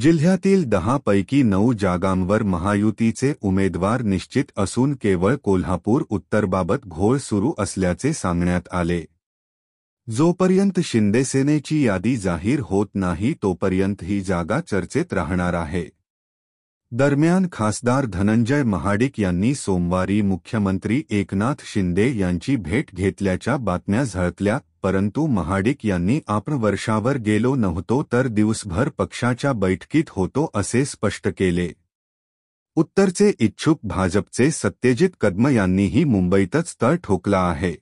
जिल्ह्यातील दहापैकी नऊ जागांवर महायुतीचे उमेदवार निश्चित असून केवळ कोल्हापूर उत्तरबाबत घोळ सुरू असल्याचे सांगण्यात आले जोपर्यंत शिंदेसेनेची यादी जाहीर होत नाही तोपर्यंत ही जागा चर्चेत राहणार आहे दरम्यान खासदार धनंजय महाडिक यांनी सोमवारी मुख्यमंत्री एकनाथ शिंदे यांची भेट घेतल्याच्या बातम्या झळकल्या परंतु महाडिक यांनी आपण वर्षावर गेलो नव्हतो तर दिवसभर पक्षाच्या बैठकीत होतो असे स्पष्ट केले उत्तरचे इच्छुक भाजपचे सत्यजित कदम यांनीही मुंबईतच तळ ठोकला आहे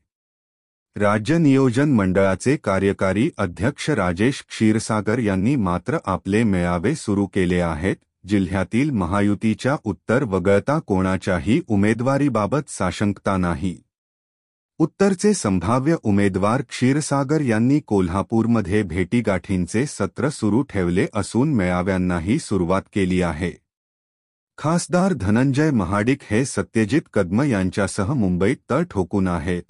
राज्य नियोजन मंडळाचे कार्यकारी अध्यक्ष राजेश क्षीरसागर यांनी मात्र आपले मेळावे सुरू केले आहेत जिल्ह्यातील महायुतीच्या उत्तर वगळता कोणाच्याही उमेदवारीबाबत साशंकता नाही उत्तरचे संभाव्य उमेदवार क्षीरसागर यांनी कोल्हापूरमध्ये भेटीगाठींचे सत्र सुरू ठेवले असून मेळाव्यांनाही सुरुवात केली आहे खासदार धनंजय महाडिक हे सत्यजित कदम यांच्यासह मुंबईत तळ ठोकून आहेत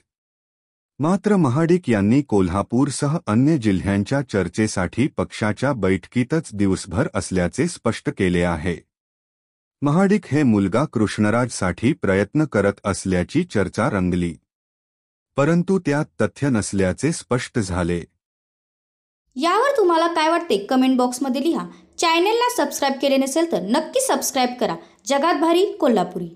मात्र महाडिक यांनी कोल्हापूरसह अन्य जिल्ह्यांच्या चर्चेसाठी पक्षाच्या बैठकीतच दिवसभर असल्याचे स्पष्ट केले आहे महाडिक हे मुलगा कृष्णराजसाठी प्रयत्न करत असल्याची चर्चा रंगली परंतु त्यात तथ्य नसल्याचे स्पष्ट झाले यावर तुम्हाला काय वाटते कमेंट बॉक्समध्ये लिहा चॅनेलला सबस्क्राईब केले नसेल तर नक्की सबस्क्राईब करा जगात भारी कोल्हापुरी